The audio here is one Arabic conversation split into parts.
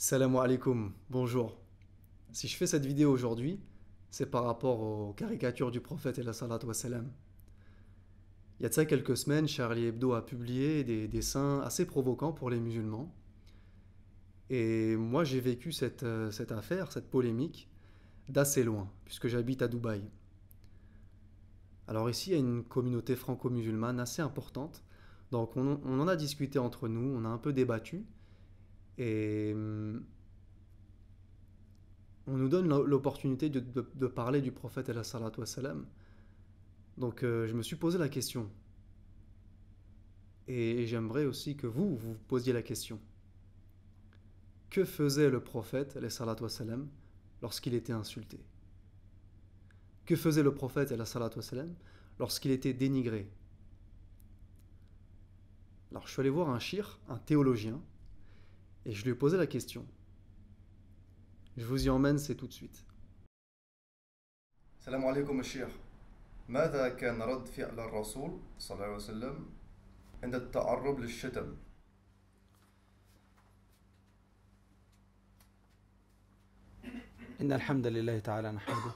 Salam alaikum, bonjour. Si je fais cette vidéo aujourd'hui, c'est par rapport aux caricatures du prophète et la salat wa Il y a de ça quelques semaines, Charlie Hebdo a publié des dessins assez provocants pour les musulmans. Et moi, j'ai vécu euh, cette, affaire, cette polémique, d'assez loin, puisque j'habite à Dubaï. Alors ici, il y a une communauté franco-musulmane assez importante, donc on en a discuté entre nous, on a un peu débattu, et mm, on nous donne l'opportunité de, parler du prophète et salat Donc euh, je me suis posé la question. Et j'aimerais aussi que vous, vous posiez la question. Que faisait le prophète salat wassalam lorsqu'il était insulté Que faisait le prophète salat wassalam lorsqu'il était dénigré Alors je suis allé voir un shir, un théologien, Et je lui ai posé la question. Je vous y emmène, c'est tout de suite. السلام عليكم الشيخ ماذا كان رد فعل الرسول صلى الله عليه وسلم عند التعرض للشتم إن الحمد لله تعالى نحمده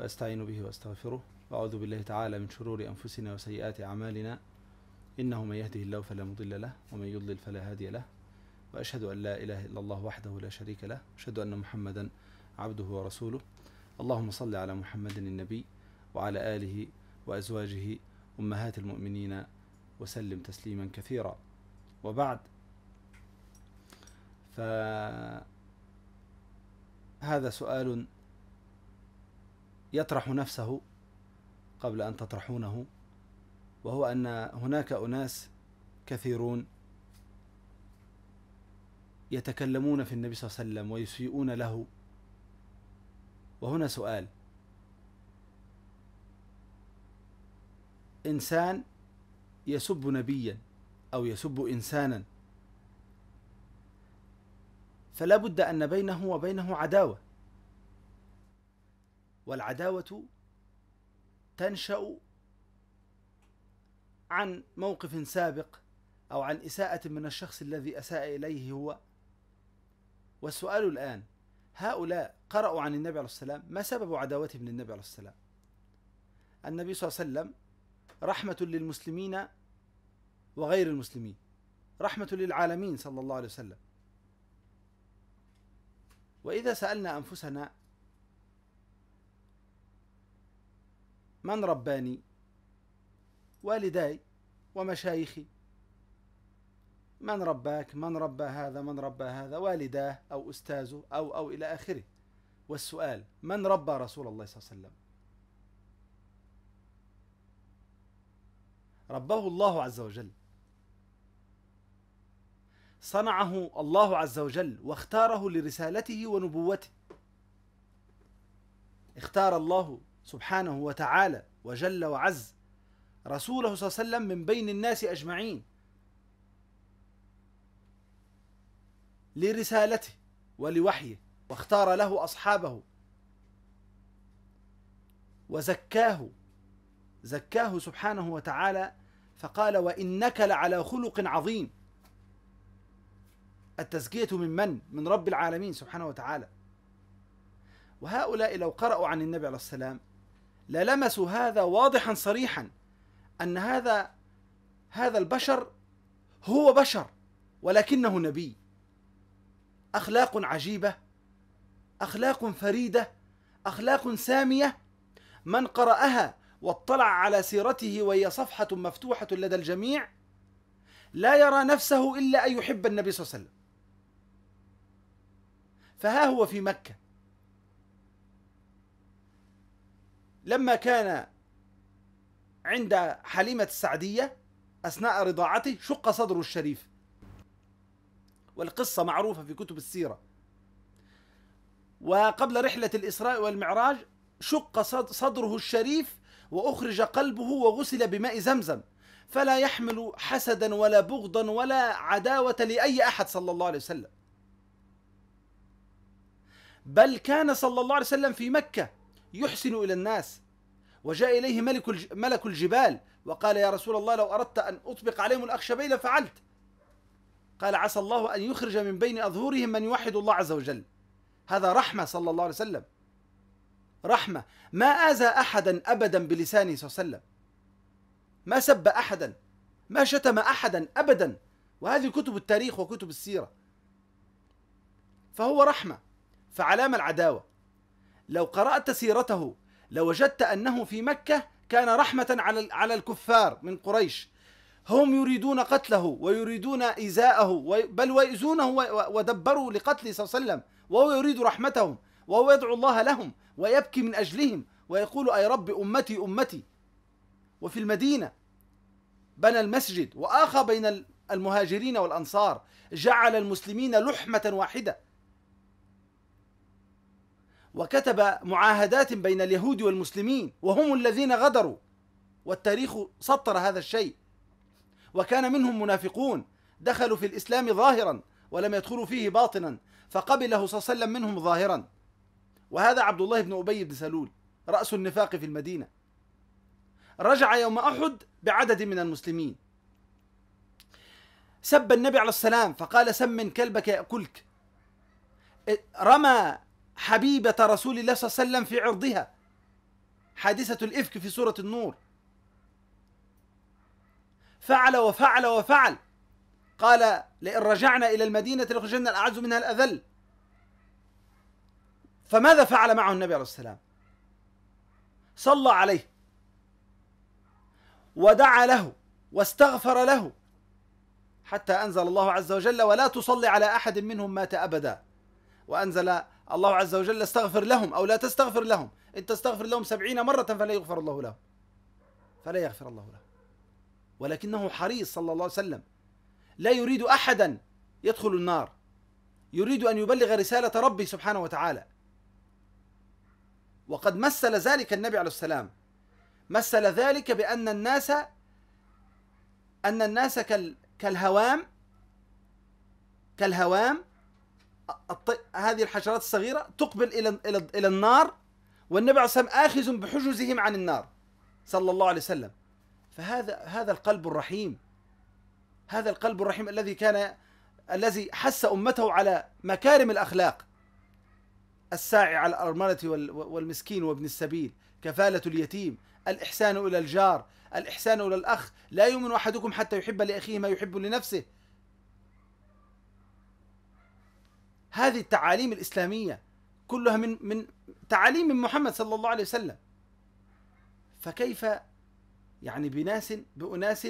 وأستعين به وأستغفره وأعوذ بالله تعالى من شرور أنفسنا وسيئات أعمالنا إنه من يهده الله فلا مضل له ومن يضلل فلا هادي له وأشهد أن لا إله إلا الله وحده لا شريك له وأشهد أن محمدا عبده ورسوله اللهم صل على محمد النبي وعلى آله وأزواجه أمهات المؤمنين وسلم تسليما كثيرا وبعد فهذا سؤال يطرح نفسه قبل أن تطرحونه وهو أن هناك أناس كثيرون يتكلمون في النبي صلى الله عليه وسلم ويسيئون له وهنا سؤال انسان يسب نبيا او يسب انسانا فلا بد ان بينه وبينه عداوه والعداوه تنشا عن موقف سابق او عن اساءه من الشخص الذي اساء اليه هو والسؤال الآن هؤلاء قرأوا عن النبي عليه الصلاة والسلام ما سبب عداوتهم للنبي عليه الصلاة والسلام النبي صلى الله عليه وسلم رحمة للمسلمين وغير المسلمين رحمة للعالمين صلى الله عليه وسلم وإذا سألنا أنفسنا من رباني والداي ومشايخي من رباك من ربى هذا من ربى هذا والداه أو أستاذه أو أو إلى آخره والسؤال من ربى رسول الله صلى الله عليه وسلم رباه الله عز وجل صنعه الله عز وجل واختاره لرسالته ونبوته اختار الله سبحانه وتعالى وجل وعز رسوله صلى الله عليه وسلم من بين الناس اجمعين لرسالته ولوحيه واختار له أصحابه وزكاه زكاه سبحانه وتعالى فقال وإنك لعلى خلق عظيم التزكية من من؟ من رب العالمين سبحانه وتعالى وهؤلاء لو قرأوا عن النبي عليه السلام للمسوا هذا واضحا صريحا أن هذا هذا البشر هو بشر ولكنه نبي اخلاق عجيبه اخلاق فريده اخلاق ساميه من قراها واطلع على سيرته وهي صفحه مفتوحه لدى الجميع لا يرى نفسه الا ان يحب النبي صلى الله عليه وسلم فها هو في مكه لما كان عند حليمه السعديه اثناء رضاعته شق صدره الشريف والقصة معروفة في كتب السيرة وقبل رحلة الإسراء والمعراج شق صدره الشريف وأخرج قلبه وغسل بماء زمزم فلا يحمل حسدا ولا بغضا ولا عداوة لأي أحد صلى الله عليه وسلم بل كان صلى الله عليه وسلم في مكة يحسن إلى الناس وجاء إليه ملك ملك الجبال وقال يا رسول الله لو أردت أن أطبق عليهم الأخشبين لفعلت قال عسى الله أن يخرج من بين أظهورهم من يوحد الله عز وجل هذا رحمة صلى الله عليه وسلم رحمة ما آذى أحدا أبدا بلسانه صلى الله عليه وسلم ما سب أحدا ما شتم أحدا أبدا وهذه كتب التاريخ وكتب السيرة فهو رحمة فعلام العداوة لو قرأت سيرته لوجدت أنه في مكة كان رحمة على على الكفار من قريش هم يريدون قتله ويريدون إزاءه بل ويؤذونه ودبروا لقتله صلى الله عليه وسلم وهو يريد رحمتهم وهو يدعو الله لهم ويبكي من أجلهم ويقول أي رب أمتي أمتي وفي المدينة بنى المسجد وآخى بين المهاجرين والأنصار جعل المسلمين لحمة واحدة وكتب معاهدات بين اليهود والمسلمين وهم الذين غدروا والتاريخ سطر هذا الشيء وكان منهم منافقون دخلوا في الإسلام ظاهرا ولم يدخلوا فيه باطنا فقبله صلى الله عليه وسلم منهم ظاهرا وهذا عبد الله بن أبي بن سلول رأس النفاق في المدينة رجع يوم أحد بعدد من المسلمين سب النبي عليه السلام فقال سمن كلبك يأكلك رمى حبيبة رسول الله صلى الله عليه وسلم في عرضها حادثة الإفك في سورة النور فعل وفعل وفعل قال لئن رجعنا إلى المدينة لخرجنا الأعز منها الأذل فماذا فعل معه النبي عليه السلام صلى عليه ودعا له واستغفر له حتى أنزل الله عز وجل ولا تصلي على أحد منهم مات أبدا وأنزل الله عز وجل استغفر لهم أو لا تستغفر لهم إن تستغفر لهم سبعين مرة فلا يغفر الله لهم فلا يغفر الله لهم ولكنه حريص صلى الله عليه وسلم لا يريد احدا يدخل النار يريد ان يبلغ رساله ربه سبحانه وتعالى وقد مثل ذلك النبي عليه السلام مثل ذلك بان الناس ان الناس كالهوام كالهوام هذه الحشرات الصغيره تقبل الى الى الى النار والنبي عليه الصلاه والسلام اخذ بحجزهم عن النار صلى الله عليه وسلم فهذا هذا القلب الرحيم هذا القلب الرحيم الذي كان الذي حس امته على مكارم الاخلاق الساعي على الارمله والمسكين وابن السبيل كفاله اليتيم الاحسان الى الجار الاحسان الى الاخ لا يؤمن احدكم حتى يحب لاخيه ما يحب لنفسه هذه التعاليم الاسلاميه كلها من من تعاليم من محمد صلى الله عليه وسلم فكيف يعني بناس بأناس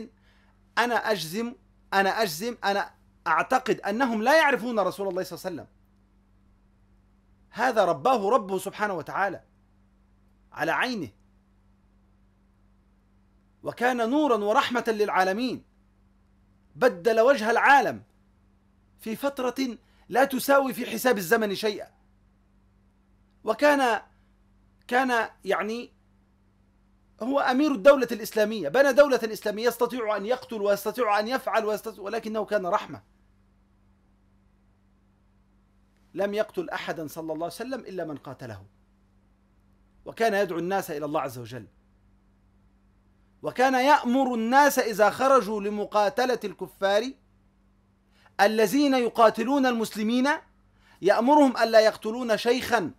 أنا أجزم أنا أجزم أنا أعتقد أنهم لا يعرفون رسول الله صلى الله عليه وسلم هذا رباه ربه سبحانه وتعالى على عينه وكان نورا ورحمة للعالمين بدل وجه العالم في فترة لا تساوي في حساب الزمن شيئا وكان كان يعني هو أمير الدولة الإسلامية بنى دولة إسلامية يستطيع أن يقتل ويستطيع أن يفعل ويستطيع ولكنه كان رحمة لم يقتل أحدا صلى الله عليه وسلم إلا من قاتله وكان يدعو الناس إلى الله عز وجل وكان يأمر الناس إذا خرجوا لمقاتلة الكفار الذين يقاتلون المسلمين يأمرهم ألا يقتلون شيخا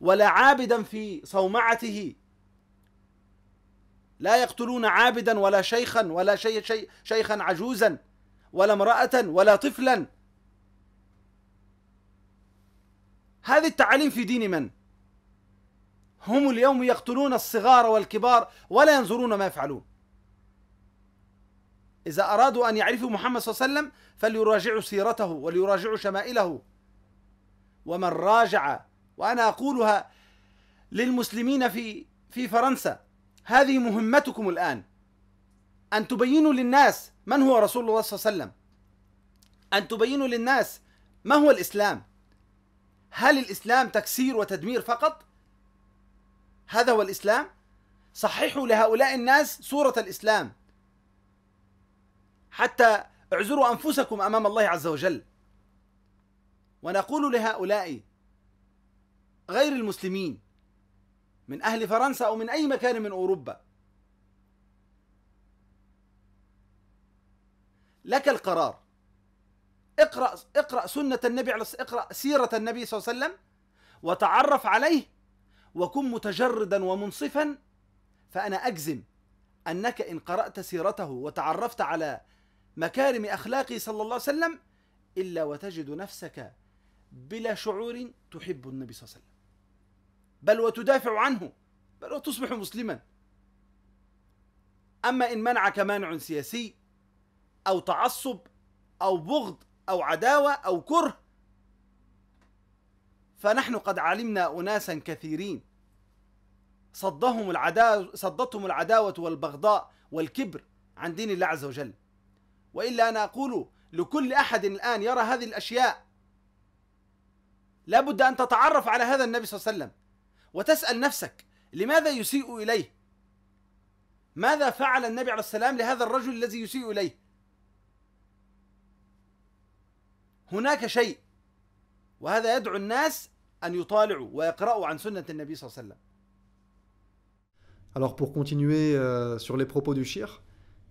ولا عابدا في صومعته لا يقتلون عابدا ولا شيخا ولا شي شي شيخا عجوزا ولا امرأة ولا طفلا هذه التعاليم في دين من؟ هم اليوم يقتلون الصغار والكبار ولا ينظرون ما يفعلون إذا أرادوا أن يعرفوا محمد صلى الله عليه وسلم فليراجعوا سيرته وليراجعوا شمائله ومن راجع وأنا أقولها للمسلمين في في فرنسا هذه مهمتكم الآن أن تبينوا للناس من هو رسول الله صلى الله عليه وسلم أن تبينوا للناس ما هو الإسلام هل الإسلام تكسير وتدمير فقط؟ هذا هو الإسلام؟ صححوا لهؤلاء الناس صورة الإسلام حتى اعذروا أنفسكم أمام الله عز وجل ونقول لهؤلاء غير المسلمين من أهل فرنسا أو من أي مكان من أوروبا لك القرار اقرأ اقرأ سنة النبي على اقرأ سيرة النبي صلى الله عليه وسلم وتعرف عليه وكن متجردا ومنصفا فأنا أجزم أنك إن قرأت سيرته وتعرفت على مكارم أخلاقه صلى الله عليه وسلم إلا وتجد نفسك بلا شعور تحب النبي صلى الله عليه وسلم بل وتدافع عنه بل وتصبح مسلما أما إن منعك مانع سياسي أو تعصب أو بغض أو عداوة أو كره فنحن قد علمنا أناسا كثيرين صدهم العداوة صدتهم العداوة والبغضاء والكبر عن دين الله عز وجل وإلا أنا أقول لكل أحد الآن يرى هذه الأشياء لابد أن تتعرف على هذا النبي صلى الله عليه وسلم وتسأل نفسك لماذا يسيء إليه ماذا فعل النبي عليه السلام لهذا الرجل الذي يسيء إليه هناك شيء وهذا يدعو الناس أن يطالعوا ويقرأوا عن سنة النبي صلى الله عليه وسلم Alors pour continuer euh, sur les propos du shir,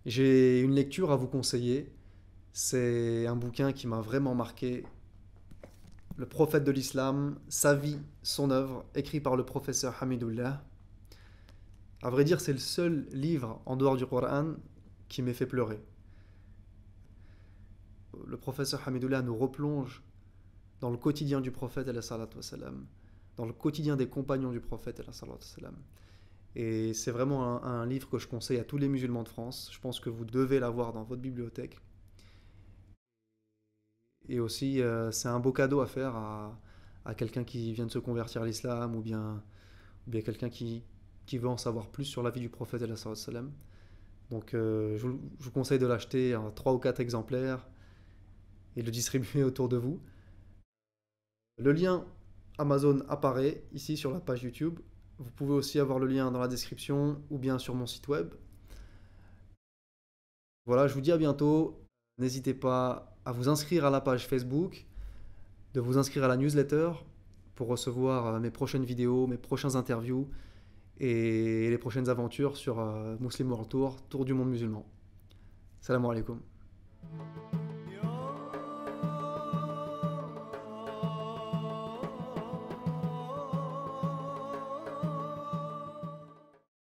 j'ai une lecture à vous conseiller. C'est un bouquin qui m'a vraiment marqué le prophète de l'islam, sa vie, son œuvre, écrit par le professeur Hamidullah. À vrai dire, c'est le seul livre en dehors du Coran qui m'ait fait pleurer. Le professeur Hamidullah nous replonge dans le quotidien du prophète, dans le quotidien des compagnons du prophète. Et c'est vraiment un livre que je conseille à tous les musulmans de France. Je pense que vous devez l'avoir dans votre bibliothèque. Et aussi, euh, c'est un beau cadeau à faire à, quelqu'un qui vient de se convertir à l'islam ou bien, bien quelqu'un qui, qui veut en savoir plus sur la vie du prophète. Donc, euh, je, je, vous conseille de l'acheter en hein, 3 ou 4 exemplaires et le distribuer autour de vous. Le lien Amazon apparaît ici sur la page YouTube. Vous pouvez aussi avoir le lien dans la description ou bien sur mon site web. Voilà, je vous dis à bientôt. N'hésitez pas à vous inscrire à la page Facebook, de vous inscrire à la newsletter pour recevoir euh, mes prochaines vidéos, mes prochains interviews et les prochaines aventures sur euh, Muslim World Tour, Tour du monde musulman. Salam alaikum.